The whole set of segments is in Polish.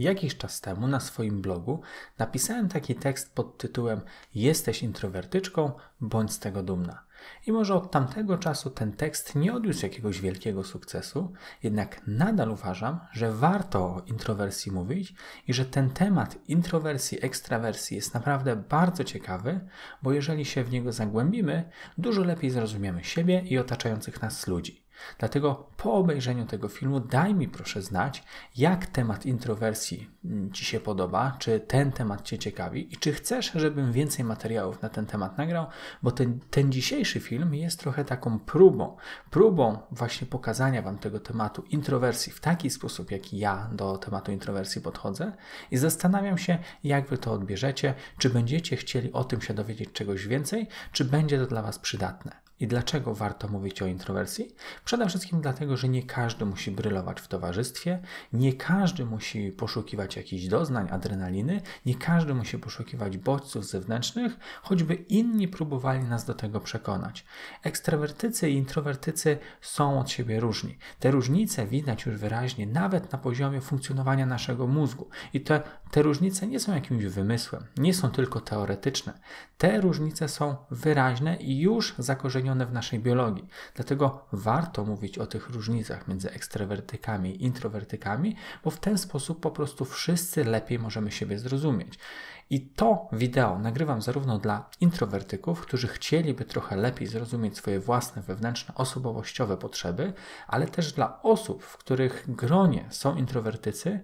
Jakiś czas temu na swoim blogu napisałem taki tekst pod tytułem Jesteś introwertyczką, bądź z tego dumna. I może od tamtego czasu ten tekst nie odniósł jakiegoś wielkiego sukcesu, jednak nadal uważam, że warto o introwersji mówić i że ten temat introwersji, ekstrawersji jest naprawdę bardzo ciekawy, bo jeżeli się w niego zagłębimy, dużo lepiej zrozumiemy siebie i otaczających nas ludzi. Dlatego po obejrzeniu tego filmu daj mi proszę znać, jak temat introwersji mm, Ci się podoba, czy ten temat Cię ciekawi i czy chcesz, żebym więcej materiałów na ten temat nagrał, bo ten, ten dzisiejszy film jest trochę taką próbą, próbą właśnie pokazania Wam tego tematu introwersji w taki sposób, jaki ja do tematu introwersji podchodzę i zastanawiam się, jak Wy to odbierzecie, czy będziecie chcieli o tym się dowiedzieć czegoś więcej, czy będzie to dla Was przydatne. I dlaczego warto mówić o introwersji? Przede wszystkim dlatego, że nie każdy musi brylować w towarzystwie, nie każdy musi poszukiwać jakichś doznań, adrenaliny, nie każdy musi poszukiwać bodźców zewnętrznych, choćby inni próbowali nas do tego przekonać. Ekstrawertycy i introwertycy są od siebie różni. Te różnice widać już wyraźnie nawet na poziomie funkcjonowania naszego mózgu. I te, te różnice nie są jakimś wymysłem, nie są tylko teoretyczne. Te różnice są wyraźne i już zakorzenione zakorzenione w naszej biologii. Dlatego warto mówić o tych różnicach między ekstrawertykami i introwertykami, bo w ten sposób po prostu wszyscy lepiej możemy siebie zrozumieć. I to wideo nagrywam zarówno dla introwertyków, którzy chcieliby trochę lepiej zrozumieć swoje własne wewnętrzne osobowościowe potrzeby, ale też dla osób, w których gronie są introwertycy,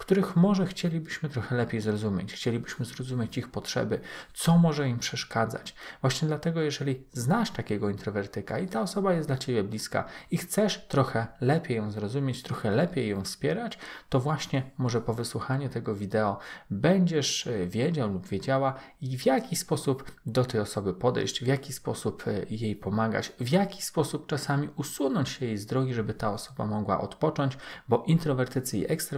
których może chcielibyśmy trochę lepiej zrozumieć, chcielibyśmy zrozumieć ich potrzeby, co może im przeszkadzać. Właśnie dlatego, jeżeli znasz takiego introwertyka i ta osoba jest dla ciebie bliska i chcesz trochę lepiej ją zrozumieć, trochę lepiej ją wspierać, to właśnie może po wysłuchaniu tego wideo będziesz e, wiedział lub wiedziała, w jaki sposób do tej osoby podejść, w jaki sposób e, jej pomagać, w jaki sposób czasami usunąć się jej z drogi, żeby ta osoba mogła odpocząć, bo introwertycy i ekstrawertycy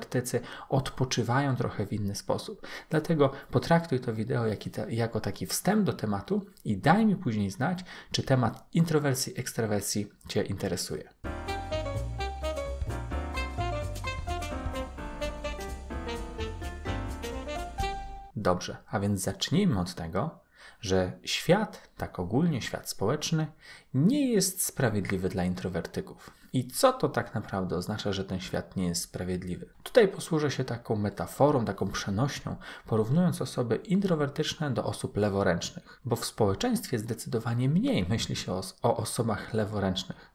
introwertycy odpoczywają trochę w inny sposób. Dlatego potraktuj to wideo jako taki wstęp do tematu i daj mi później znać, czy temat introwersji, ekstrawersji Cię interesuje. Dobrze, a więc zacznijmy od tego, że świat, tak ogólnie świat społeczny, nie jest sprawiedliwy dla introwertyków. I co to tak naprawdę oznacza, że ten świat nie jest sprawiedliwy? Tutaj posłużę się taką metaforą, taką przenośnią, porównując osoby introwertyczne do osób leworęcznych, bo w społeczeństwie zdecydowanie mniej myśli się o, o osobach leworęcznych.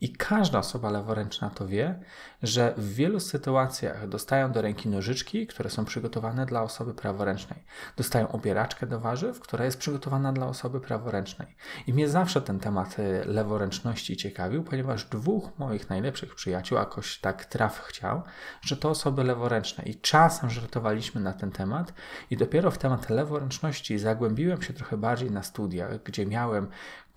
I każda osoba leworęczna to wie, że w wielu sytuacjach dostają do ręki nożyczki, które są przygotowane dla osoby praworęcznej. Dostają obieraczkę do warzyw, która jest przygotowana dla osoby praworęcznej. I mnie zawsze ten temat y, leworęczności ciekawił, ponieważ dwóch moich najlepszych przyjaciół jakoś tak traf chciał, że to osoby leworęczne. I czasem żartowaliśmy na ten temat i dopiero w temat leworęczności zagłębiłem się trochę bardziej na studiach, gdzie miałem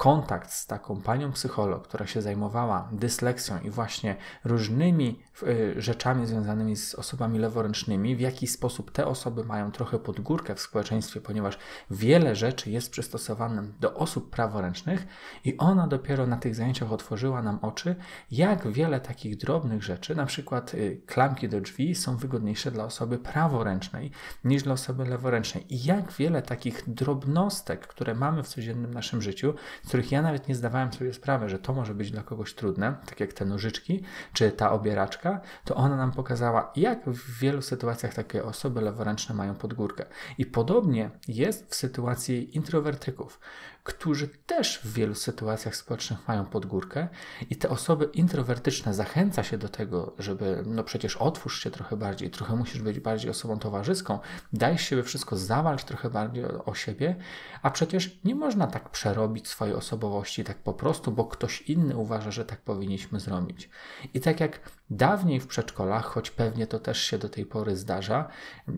kontakt z taką panią psycholog, która się zajmowała dysleksją i właśnie różnymi y, rzeczami związanymi z osobami leworęcznymi, w jaki sposób te osoby mają trochę podgórkę w społeczeństwie, ponieważ wiele rzeczy jest przystosowanym do osób praworęcznych i ona dopiero na tych zajęciach otworzyła nam oczy, jak wiele takich drobnych rzeczy, na przykład y, klamki do drzwi są wygodniejsze dla osoby praworęcznej niż dla osoby leworęcznej i jak wiele takich drobnostek, które mamy w codziennym naszym życiu, których ja nawet nie zdawałem sobie sprawy, że to może być dla kogoś trudne, tak jak te nożyczki czy ta obieraczka, to ona nam pokazała, jak w wielu sytuacjach takie osoby leworęczne mają podgórkę. I podobnie jest w sytuacji introwertyków, którzy też w wielu sytuacjach społecznych mają podgórkę i te osoby introwertyczne zachęca się do tego, żeby no przecież otwórz się trochę bardziej, trochę musisz być bardziej osobą towarzyską, daj siebie wszystko, zawalcz trochę bardziej o siebie, a przecież nie można tak przerobić swojej osobowości tak po prostu, bo ktoś inny uważa, że tak powinniśmy zrobić. I tak jak Dawniej w przedszkolach, choć pewnie to też się do tej pory zdarza,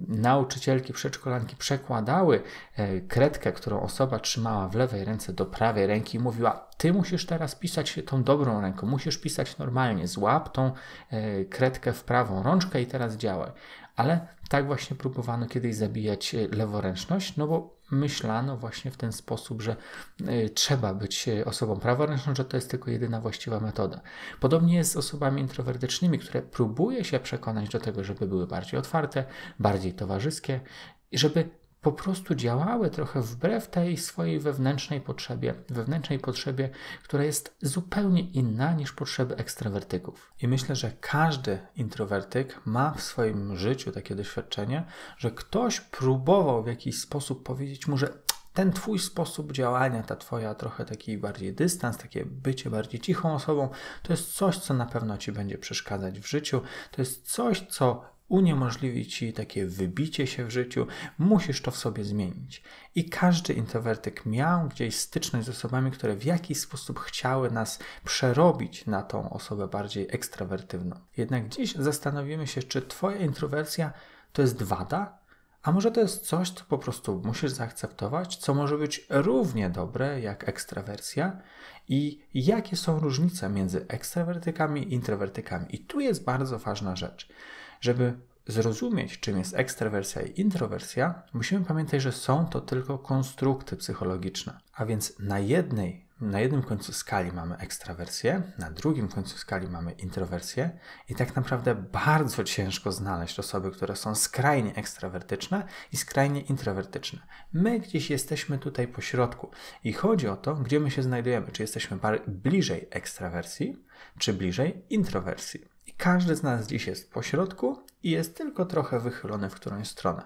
nauczycielki przedszkolanki przekładały e, kredkę, którą osoba trzymała w lewej ręce do prawej ręki i mówiła: Ty musisz teraz pisać tą dobrą ręką, musisz pisać normalnie, złap tą e, kredkę w prawą rączkę i teraz działaj. Ale tak właśnie próbowano kiedyś zabijać e, leworęczność, no bo myślano właśnie w ten sposób, że y, trzeba być y, osobą praworęczną, że to jest tylko jedyna właściwa metoda. Podobnie jest z osobami introwertycznymi, które próbuje się przekonać do tego, żeby były bardziej otwarte, bardziej towarzyskie, żeby po prostu działały trochę wbrew tej swojej wewnętrznej potrzebie, wewnętrznej potrzebie, która jest zupełnie inna niż potrzeby ekstrawertyków. I myślę, że każdy introwertyk ma w swoim życiu takie doświadczenie, że ktoś próbował w jakiś sposób powiedzieć mu, że ten twój sposób działania, ta twoja trochę taki bardziej dystans, takie bycie bardziej cichą osobą, to jest coś, co na pewno ci będzie przeszkadzać w życiu, to jest coś, co uniemożliwić ci takie wybicie się w życiu, musisz to w sobie zmienić. I każdy introwertyk miał gdzieś styczność z osobami, które w jakiś sposób chciały nas przerobić na tą osobę bardziej ekstrawertywną. Jednak dziś zastanowimy się, czy twoja introwersja to jest wada, a może to jest coś, co po prostu musisz zaakceptować, co może być równie dobre jak ekstrawersja i jakie są różnice między ekstrawertykami i introwertykami. I tu jest bardzo ważna rzecz. Żeby zrozumieć, czym jest ekstrawersja i introwersja, musimy pamiętać, że są to tylko konstrukty psychologiczne. A więc na jednej na jednym końcu skali mamy ekstrawersję, na drugim końcu skali mamy introwersję i tak naprawdę bardzo ciężko znaleźć osoby, które są skrajnie ekstrawertyczne i skrajnie introwertyczne. My gdzieś jesteśmy tutaj po środku i chodzi o to, gdzie my się znajdujemy, czy jesteśmy bliżej ekstrawersji, czy bliżej introwersji. I każdy z nas dziś jest po środku i jest tylko trochę wychylony w którąś stronę.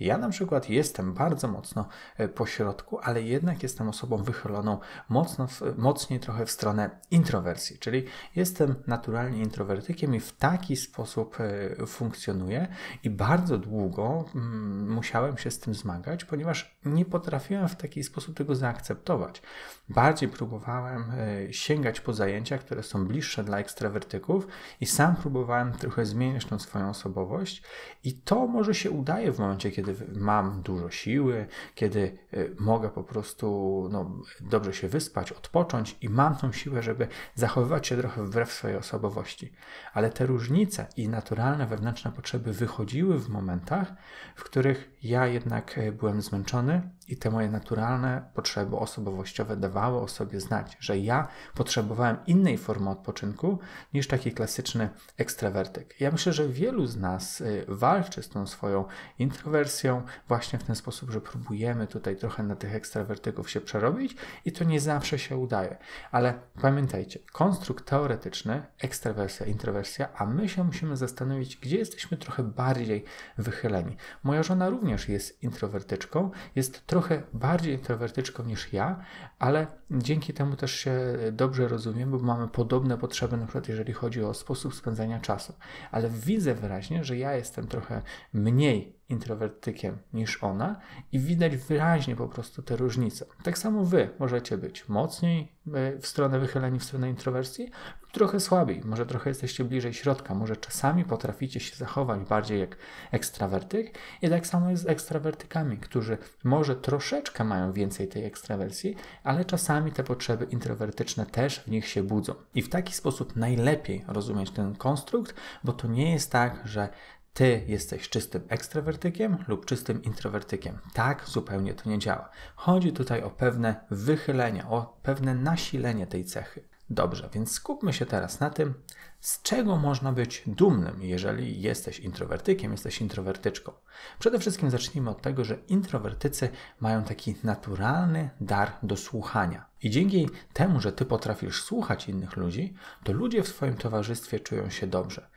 Ja na przykład jestem bardzo mocno e, po środku, ale jednak jestem osobą wychyloną mocno, mocniej trochę w stronę introwersji, czyli jestem naturalnie introwertykiem i w taki sposób e, funkcjonuję i bardzo długo mm, musiałem się z tym zmagać, ponieważ nie potrafiłem w taki sposób tego zaakceptować. Bardziej próbowałem e, sięgać po zajęcia, które są bliższe dla ekstrawertyków i sam próbowałem trochę zmienić tą swoją osobowość i to może się udaje w momencie, kiedy mam dużo siły, kiedy y, mogę po prostu no, dobrze się wyspać, odpocząć i mam tą siłę, żeby zachowywać się trochę wbrew swojej osobowości. Ale te różnice i naturalne wewnętrzne potrzeby wychodziły w momentach, w których ja jednak y, byłem zmęczony, i te moje naturalne potrzeby osobowościowe dawały o sobie znać, że ja potrzebowałem innej formy odpoczynku niż taki klasyczny ekstrawertyk. Ja myślę, że wielu z nas y, walczy z tą swoją introwersją właśnie w ten sposób, że próbujemy tutaj trochę na tych ekstrawertyków się przerobić i to nie zawsze się udaje. Ale pamiętajcie, konstrukt teoretyczny, ekstrawersja, introwersja, a my się musimy zastanowić, gdzie jesteśmy trochę bardziej wychyleni. Moja żona również jest introwertyczką, jest trochę trochę bardziej introwertyczką niż ja, ale dzięki temu też się dobrze rozumiemy, bo mamy podobne potrzeby, na przykład jeżeli chodzi o sposób spędzania czasu. Ale widzę wyraźnie, że ja jestem trochę mniej introwertykiem niż ona i widać wyraźnie po prostu te różnice. Tak samo wy możecie być mocniej e, w stronę wychyleni, w stronę introwersji, trochę słabiej, może trochę jesteście bliżej środka, może czasami potraficie się zachować bardziej jak ekstrawertyk i tak samo jest z ekstrawertykami, którzy może troszeczkę mają więcej tej ekstrawersji, ale czasami te potrzeby introwertyczne też w nich się budzą. I w taki sposób najlepiej rozumieć ten konstrukt, bo to nie jest tak, że ty jesteś czystym ekstrawertykiem lub czystym introwertykiem. Tak zupełnie to nie działa. Chodzi tutaj o pewne wychylenia, o pewne nasilenie tej cechy. Dobrze, więc skupmy się teraz na tym, z czego można być dumnym, jeżeli jesteś introwertykiem, jesteś introwertyczką. Przede wszystkim zacznijmy od tego, że introwertycy mają taki naturalny dar do słuchania. I dzięki temu, że ty potrafisz słuchać innych ludzi, to ludzie w swoim towarzystwie czują się dobrze.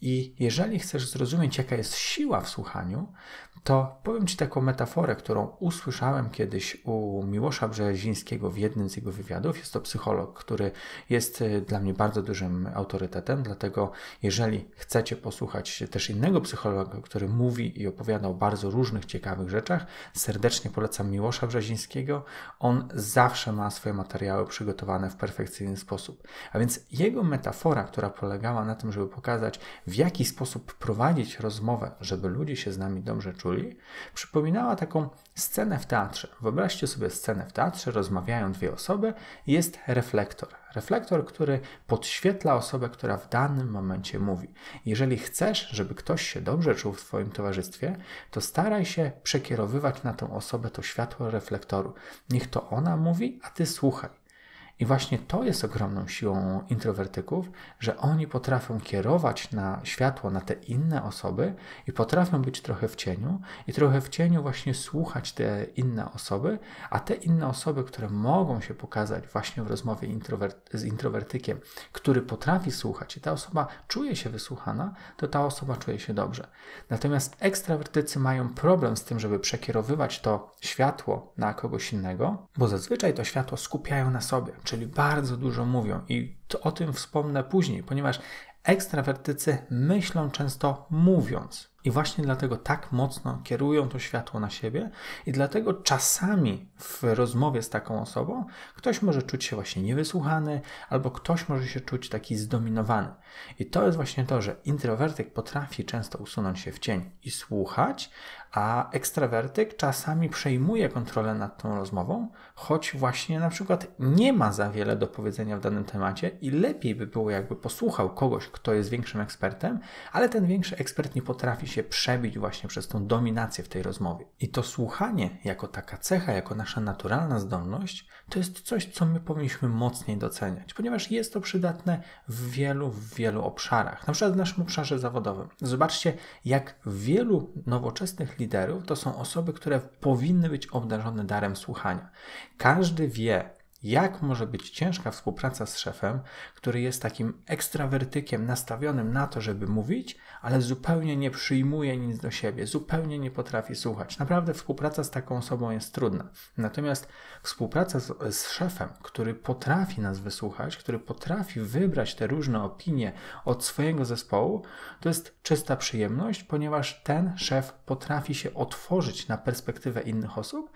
I jeżeli chcesz zrozumieć, jaka jest siła w słuchaniu, to powiem Ci taką metaforę, którą usłyszałem kiedyś u Miłosza Brzezińskiego w jednym z jego wywiadów. Jest to psycholog, który jest y, dla mnie bardzo dużym autorytetem, dlatego jeżeli chcecie posłuchać też innego psychologa, który mówi i opowiada o bardzo różnych ciekawych rzeczach, serdecznie polecam Miłosza Brzezińskiego. On zawsze ma swoje materiały przygotowane w perfekcyjny sposób. A więc jego metafora, która polegała na tym, żeby pokazać, w jaki sposób prowadzić rozmowę, żeby ludzie się z nami dobrze czuli, przypominała taką scenę w teatrze. Wyobraźcie sobie scenę w teatrze, rozmawiają dwie osoby, jest reflektor. Reflektor, który podświetla osobę, która w danym momencie mówi. Jeżeli chcesz, żeby ktoś się dobrze czuł w Twoim towarzystwie, to staraj się przekierowywać na tą osobę to światło reflektoru. Niech to ona mówi, a Ty słuchaj. I właśnie to jest ogromną siłą introwertyków, że oni potrafią kierować na światło, na te inne osoby i potrafią być trochę w cieniu i trochę w cieniu właśnie słuchać te inne osoby, a te inne osoby, które mogą się pokazać właśnie w rozmowie introwert z introwertykiem, który potrafi słuchać i ta osoba czuje się wysłuchana, to ta osoba czuje się dobrze. Natomiast ekstrawertycy mają problem z tym, żeby przekierowywać to światło na kogoś innego, bo zazwyczaj to światło skupiają na sobie czyli bardzo dużo mówią i to, o tym wspomnę później, ponieważ ekstrawertycy myślą często mówiąc. I właśnie dlatego tak mocno kierują to światło na siebie, i dlatego czasami w rozmowie z taką osobą ktoś może czuć się właśnie niewysłuchany, albo ktoś może się czuć taki zdominowany. I to jest właśnie to, że introwertyk potrafi często usunąć się w cień i słuchać, a ekstrawertyk czasami przejmuje kontrolę nad tą rozmową, choć właśnie na przykład nie ma za wiele do powiedzenia w danym temacie i lepiej by było, jakby posłuchał kogoś, kto jest większym ekspertem, ale ten większy ekspert nie potrafi się przebić właśnie przez tą dominację w tej rozmowie. I to słuchanie jako taka cecha, jako nasza naturalna zdolność, to jest coś, co my powinniśmy mocniej doceniać, ponieważ jest to przydatne w wielu, w wielu obszarach, na przykład w naszym obszarze zawodowym. Zobaczcie, jak wielu nowoczesnych liderów to są osoby, które powinny być obdarzone darem słuchania. Każdy wie, jak może być ciężka współpraca z szefem, który jest takim ekstrawertykiem nastawionym na to, żeby mówić, ale zupełnie nie przyjmuje nic do siebie, zupełnie nie potrafi słuchać? Naprawdę współpraca z taką osobą jest trudna. Natomiast współpraca z, z szefem, który potrafi nas wysłuchać, który potrafi wybrać te różne opinie od swojego zespołu, to jest czysta przyjemność, ponieważ ten szef potrafi się otworzyć na perspektywę innych osób,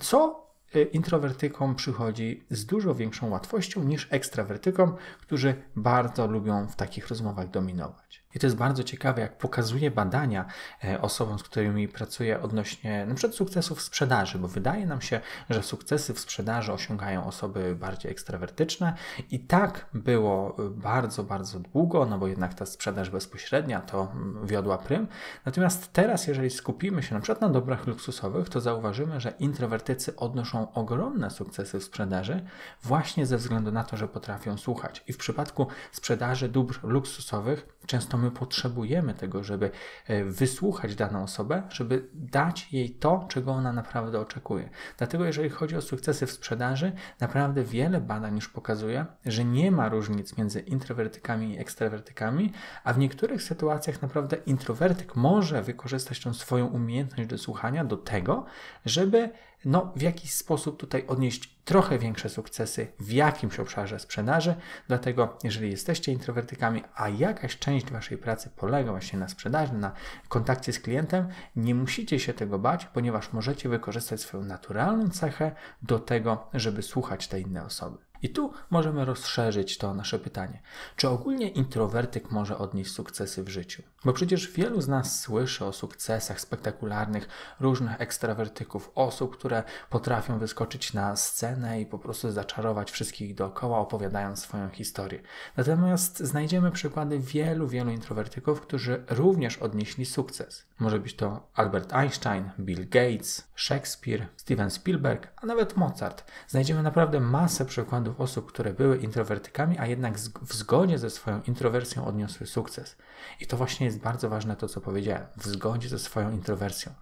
co Y, introwertykom przychodzi z dużo większą łatwością niż ekstrawertykom, którzy bardzo lubią w takich rozmowach dominować. I to jest bardzo ciekawe, jak pokazuje badania e, osobom, z którymi pracuję odnośnie np. sukcesów w sprzedaży, bo wydaje nam się, że sukcesy w sprzedaży osiągają osoby bardziej ekstrawertyczne i tak było e, bardzo, bardzo długo, no bo jednak ta sprzedaż bezpośrednia to wiodła prym. Natomiast teraz, jeżeli skupimy się np. Na, na dobrach luksusowych, to zauważymy, że introwertycy odnoszą ogromne sukcesy w sprzedaży właśnie ze względu na to, że potrafią słuchać. I w przypadku sprzedaży dóbr luksusowych często my my potrzebujemy tego, żeby e, wysłuchać daną osobę, żeby dać jej to, czego ona naprawdę oczekuje. Dlatego, jeżeli chodzi o sukcesy w sprzedaży, naprawdę wiele badań już pokazuje, że nie ma różnic między introwertykami i ekstrawertykami, a w niektórych sytuacjach naprawdę introwertyk może wykorzystać tą swoją umiejętność do słuchania do tego, żeby no, w jakiś sposób tutaj odnieść trochę większe sukcesy w jakimś obszarze sprzedaży. Dlatego, jeżeli jesteście introwertykami, a jakaś część Waszej pracy polega właśnie na sprzedaży, na kontakcie z klientem, nie musicie się tego bać, ponieważ możecie wykorzystać swoją naturalną cechę do tego, żeby słuchać tej innej osoby. I tu możemy rozszerzyć to nasze pytanie. Czy ogólnie introwertyk może odnieść sukcesy w życiu? Bo przecież wielu z nas słyszy o sukcesach spektakularnych różnych ekstrawertyków, osób, które potrafią wyskoczyć na scenę i po prostu zaczarować wszystkich dookoła, opowiadając swoją historię. Natomiast znajdziemy przykłady wielu, wielu introwertyków, którzy również odnieśli sukces. Może być to Albert Einstein, Bill Gates, Shakespeare, Steven Spielberg, a nawet Mozart. Znajdziemy naprawdę masę przykładów osób, które były introwertykami, a jednak w zgodzie ze swoją introwersją odniosły sukces. I to właśnie jest bardzo ważne to, co powiedziałem, w zgodzie ze swoją introwersją,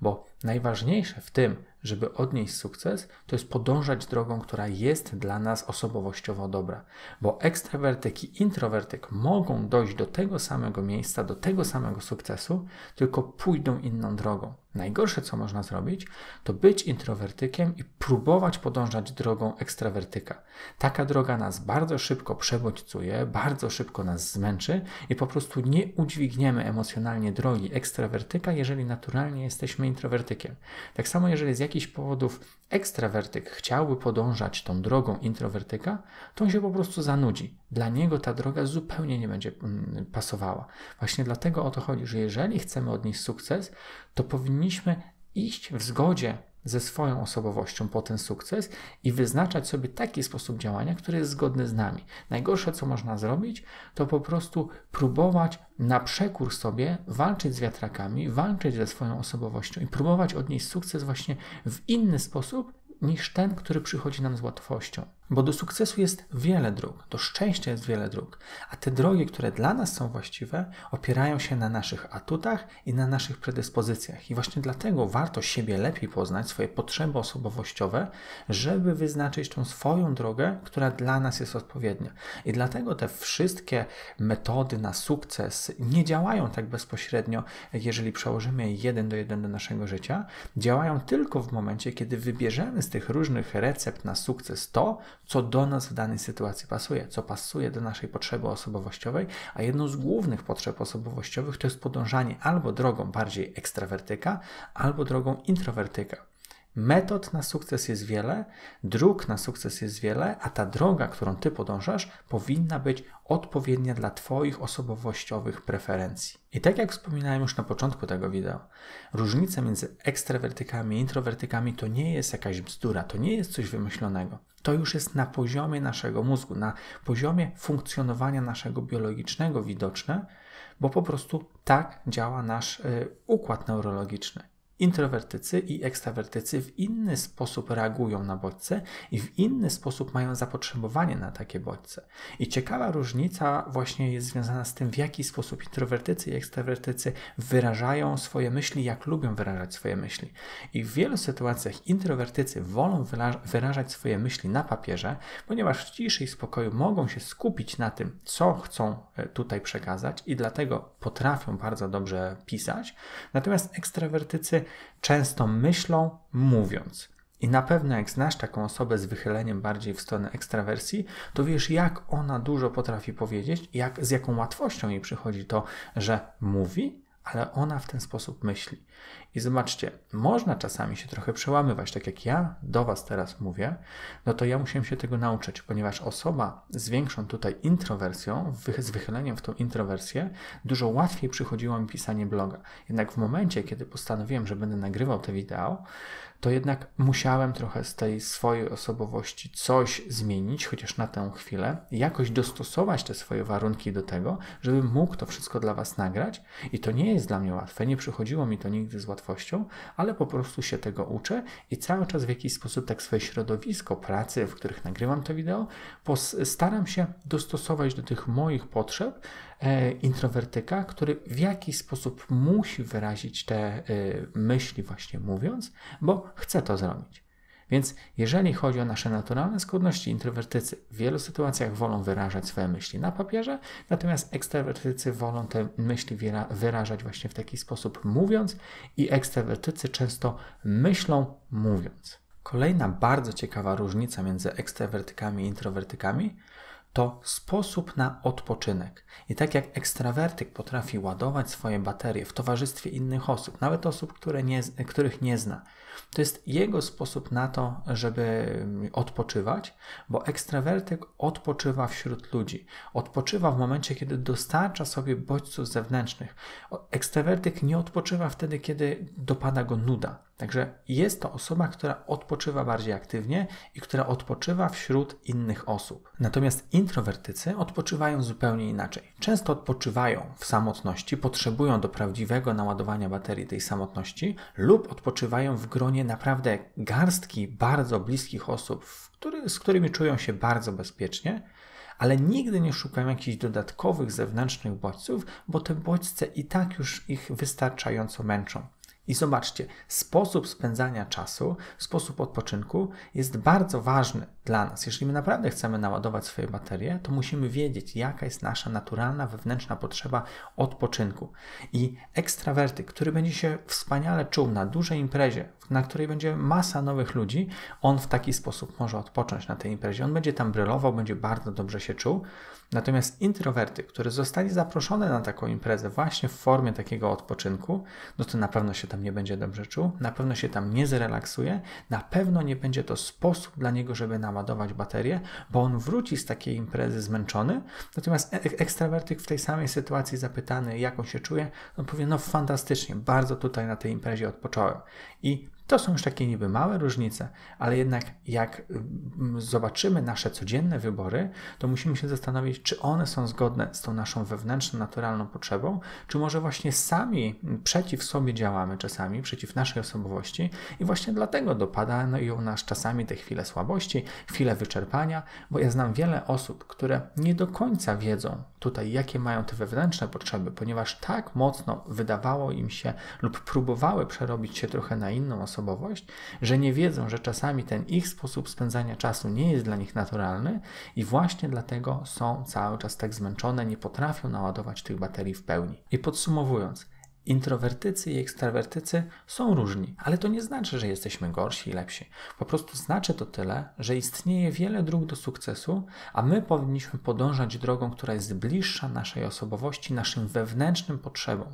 bo Najważniejsze w tym, żeby odnieść sukces, to jest podążać drogą, która jest dla nas osobowościowo dobra, bo ekstrawertyk i introwertyk mogą dojść do tego samego miejsca, do tego samego sukcesu, tylko pójdą inną drogą. Najgorsze, co można zrobić, to być introwertykiem i próbować podążać drogą ekstrawertyka. Taka droga nas bardzo szybko przebodźcuje, bardzo szybko nas zmęczy i po prostu nie udźwigniemy emocjonalnie drogi ekstrawertyka, jeżeli naturalnie jesteśmy introwertykami introwertykiem. Tak samo, jeżeli z jakichś powodów ekstrawertyk chciałby podążać tą drogą introwertyka, to on się po prostu zanudzi. Dla niego ta droga zupełnie nie będzie mm, pasowała. Właśnie dlatego o to chodzi, że jeżeli chcemy odnieść sukces, to powinniśmy iść w zgodzie ze swoją osobowością po ten sukces i wyznaczać sobie taki sposób działania, który jest zgodny z nami. Najgorsze, co można zrobić, to po prostu próbować na przekór sobie walczyć z wiatrakami, walczyć ze swoją osobowością i próbować odnieść sukces właśnie w inny sposób niż ten, który przychodzi nam z łatwością. Bo do sukcesu jest wiele dróg, do szczęścia jest wiele dróg, a te drogi, które dla nas są właściwe, opierają się na naszych atutach i na naszych predyspozycjach. I właśnie dlatego warto siebie lepiej poznać, swoje potrzeby osobowościowe, żeby wyznaczyć tą swoją drogę, która dla nas jest odpowiednia. I dlatego te wszystkie metody na sukces nie działają tak bezpośrednio, jeżeli przełożymy je jeden do jeden do naszego życia. Działają tylko w momencie, kiedy wybierzemy z tych różnych recept na sukces to, co do nas w danej sytuacji pasuje, co pasuje do naszej potrzeby osobowościowej, a jedną z głównych potrzeb osobowościowych to jest podążanie albo drogą bardziej ekstrawertyka, albo drogą introwertyka. Metod na sukces jest wiele, dróg na sukces jest wiele, a ta droga, którą ty podążasz, powinna być odpowiednia dla twoich osobowościowych preferencji. I tak jak wspominałem już na początku tego wideo, różnica między ekstrawertykami i introwertykami to nie jest jakaś bzdura, to nie jest coś wymyślonego. To już jest na poziomie naszego mózgu, na poziomie funkcjonowania naszego biologicznego widoczne, bo po prostu tak działa nasz y, układ neurologiczny. Introwertycy i ekstrawertycy w inny sposób reagują na bodźce i w inny sposób mają zapotrzebowanie na takie bodźce. I ciekawa różnica właśnie jest związana z tym, w jaki sposób introwertycy i ekstrawertycy wyrażają swoje myśli, jak lubią wyrażać swoje myśli. I w wielu sytuacjach introwertycy wolą wyrażać swoje myśli na papierze, ponieważ w ciszy i spokoju mogą się skupić na tym, co chcą e, tutaj przekazać i dlatego potrafią bardzo dobrze pisać. Natomiast ekstrawertycy często myślą, mówiąc. I na pewno jak znasz taką osobę z wychyleniem bardziej w stronę ekstrawersji, to wiesz, jak ona dużo potrafi powiedzieć, jak z jaką łatwością jej przychodzi to, że mówi, ale ona w ten sposób myśli. I zobaczcie, można czasami się trochę przełamywać, tak jak ja do Was teraz mówię, no to ja musiałem się tego nauczyć, ponieważ osoba z większą tutaj introwersją, z wychyleniem w tą introwersję, dużo łatwiej przychodziło mi pisanie bloga. Jednak w momencie, kiedy postanowiłem, że będę nagrywał te wideo, to jednak musiałem trochę z tej swojej osobowości coś zmienić, chociaż na tę chwilę, jakoś dostosować te swoje warunki do tego, żebym mógł to wszystko dla Was nagrać. I to nie jest dla mnie łatwe, nie przychodziło mi to nigdy z łatwością, ale po prostu się tego uczę i cały czas w jakiś sposób tak swoje środowisko pracy, w których nagrywam to wideo, staram się dostosować do tych moich potrzeb, E, introwertyka, który w jakiś sposób musi wyrazić te e, myśli, właśnie mówiąc, bo chce to zrobić. Więc jeżeli chodzi o nasze naturalne skłonności, introwertycy w wielu sytuacjach wolą wyrażać swoje myśli na papierze, natomiast ekstrawertycy wolą te myśli wyrażać właśnie w taki sposób mówiąc i ekstrawertycy często myślą mówiąc. Kolejna bardzo ciekawa różnica między ekstrawertykami i introwertykami to sposób na odpoczynek. I tak jak ekstrawertyk potrafi ładować swoje baterie w towarzystwie innych osób, nawet osób, które nie, których nie zna, to jest jego sposób na to, żeby mm, odpoczywać, bo ekstrawertyk odpoczywa wśród ludzi. Odpoczywa w momencie, kiedy dostarcza sobie bodźców zewnętrznych. Ekstrawertyk nie odpoczywa wtedy, kiedy dopada go nuda. Także jest to osoba, która odpoczywa bardziej aktywnie i która odpoczywa wśród innych osób. Natomiast introwertycy odpoczywają zupełnie inaczej. Często odpoczywają w samotności, potrzebują do prawdziwego naładowania baterii tej samotności lub odpoczywają w gronie gronie naprawdę garstki bardzo bliskich osób, który, z którymi czują się bardzo bezpiecznie, ale nigdy nie szukają jakichś dodatkowych zewnętrznych bodźców, bo te bodźce i tak już ich wystarczająco męczą. I zobaczcie, sposób spędzania czasu, sposób odpoczynku jest bardzo ważny dla nas. Jeżeli my naprawdę chcemy naładować swoje baterie, to musimy wiedzieć, jaka jest nasza naturalna, wewnętrzna potrzeba odpoczynku. I ekstrawertyk, który będzie się wspaniale czuł na dużej imprezie, na której będzie masa nowych ludzi, on w taki sposób może odpocząć na tej imprezie. On będzie tam brylował, będzie bardzo dobrze się czuł. Natomiast introwerty, które zostali zaproszone na taką imprezę właśnie w formie takiego odpoczynku, no to na pewno się tam nie będzie dobrze czuł, na pewno się tam nie zrelaksuje, na pewno nie będzie to sposób dla niego, żeby naładować baterię, bo on wróci z takiej imprezy zmęczony. Natomiast e, ekstrawertyk w tej samej sytuacji zapytany, jak on się czuje, on powie, no fantastycznie, bardzo tutaj na tej imprezie odpocząłem. I to są już takie niby małe różnice, ale jednak jak mm, zobaczymy nasze codzienne wybory, to musimy się zastanowić, czy one są zgodne z tą naszą wewnętrzną, naturalną potrzebą, czy może właśnie sami mm, przeciw sobie działamy czasami, przeciw naszej osobowości i właśnie dlatego dopadają nas czasami te chwile słabości, chwile wyczerpania, bo ja znam wiele osób, które nie do końca wiedzą tutaj, jakie mają te wewnętrzne potrzeby, ponieważ tak mocno wydawało im się lub próbowały przerobić się trochę na inną osobę, osobowość, że nie wiedzą, że czasami ten ich sposób spędzania czasu nie jest dla nich naturalny i właśnie dlatego są cały czas tak zmęczone, nie potrafią naładować tych baterii w pełni. I podsumowując, Introwertycy i ekstrawertycy są różni, ale to nie znaczy, że jesteśmy gorsi i lepsi. Po prostu znaczy to tyle, że istnieje wiele dróg do sukcesu, a my powinniśmy podążać drogą, która jest bliższa naszej osobowości, naszym wewnętrznym potrzebom.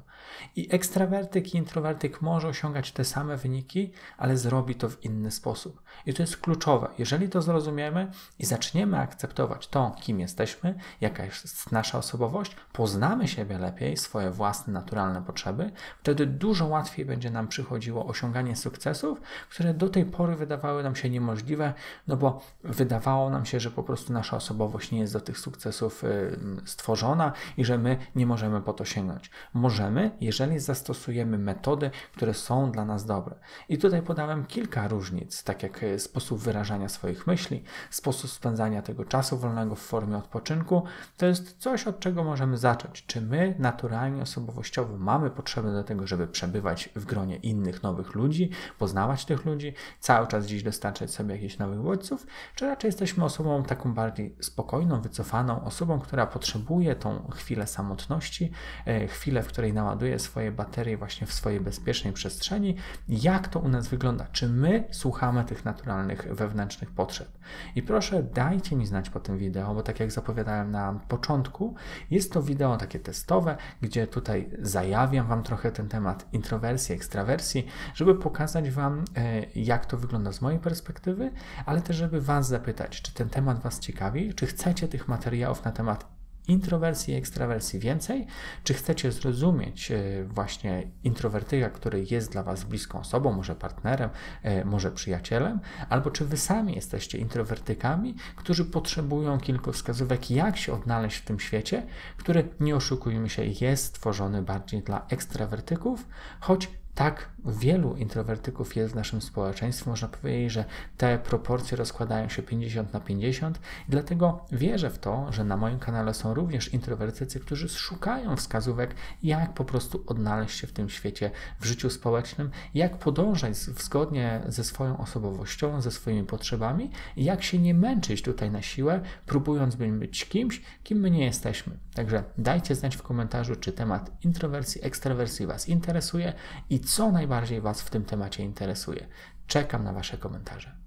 I ekstrawertyk i introwertyk może osiągać te same wyniki, ale zrobi to w inny sposób. I to jest kluczowe. Jeżeli to zrozumiemy i zaczniemy akceptować to, kim jesteśmy, jaka jest nasza osobowość, poznamy siebie lepiej, swoje własne naturalne potrzeby, wtedy dużo łatwiej będzie nam przychodziło osiąganie sukcesów, które do tej pory wydawały nam się niemożliwe, no bo wydawało nam się, że po prostu nasza osobowość nie jest do tych sukcesów y, stworzona i że my nie możemy po to sięgnąć. Możemy, jeżeli zastosujemy metody, które są dla nas dobre. I tutaj podałem kilka różnic, tak jak y, sposób wyrażania swoich myśli, sposób spędzania tego czasu wolnego w formie odpoczynku. To jest coś, od czego możemy zacząć. Czy my naturalnie osobowościowo mamy potrzebę potrzebne do tego, żeby przebywać w gronie innych, nowych ludzi, poznawać tych ludzi, cały czas gdzieś dostarczać sobie jakichś nowych bodźców, czy raczej jesteśmy osobą taką bardziej spokojną, wycofaną, osobą, która potrzebuje tą chwilę samotności, e, chwilę, w której naładuje swoje baterie właśnie w swojej bezpiecznej przestrzeni. Jak to u nas wygląda? Czy my słuchamy tych naturalnych wewnętrznych potrzeb? I proszę, dajcie mi znać po tym wideo, bo tak jak zapowiadałem na początku, jest to wideo takie testowe, gdzie tutaj zajawiam Wam trochę ten temat introwersji, ekstrawersji, żeby pokazać Wam, e, jak to wygląda z mojej perspektywy, ale też, żeby Was zapytać, czy ten temat Was ciekawi, czy chcecie tych materiałów na temat introwersji i ekstrawersji więcej? Czy chcecie zrozumieć e, właśnie introwertyka, który jest dla Was bliską osobą, może partnerem, e, może przyjacielem? Albo czy Wy sami jesteście introwertykami, którzy potrzebują kilku wskazówek, jak się odnaleźć w tym świecie, który, nie oszukujmy się, jest stworzony bardziej dla ekstrawertyków, choć tak wielu introwertyków jest w naszym społeczeństwie, można powiedzieć, że te proporcje rozkładają się 50 na 50 i dlatego wierzę w to, że na moim kanale są również introwertycy, którzy szukają wskazówek, jak po prostu odnaleźć się w tym świecie, w życiu społecznym, jak podążać zgodnie ze swoją osobowością, ze swoimi potrzebami i jak się nie męczyć tutaj na siłę, próbując być kimś, kim my nie jesteśmy. Także dajcie znać w komentarzu, czy temat introwersji, ekstrawersji Was interesuje i co najbardziej Was w tym temacie interesuje. Czekam na Wasze komentarze.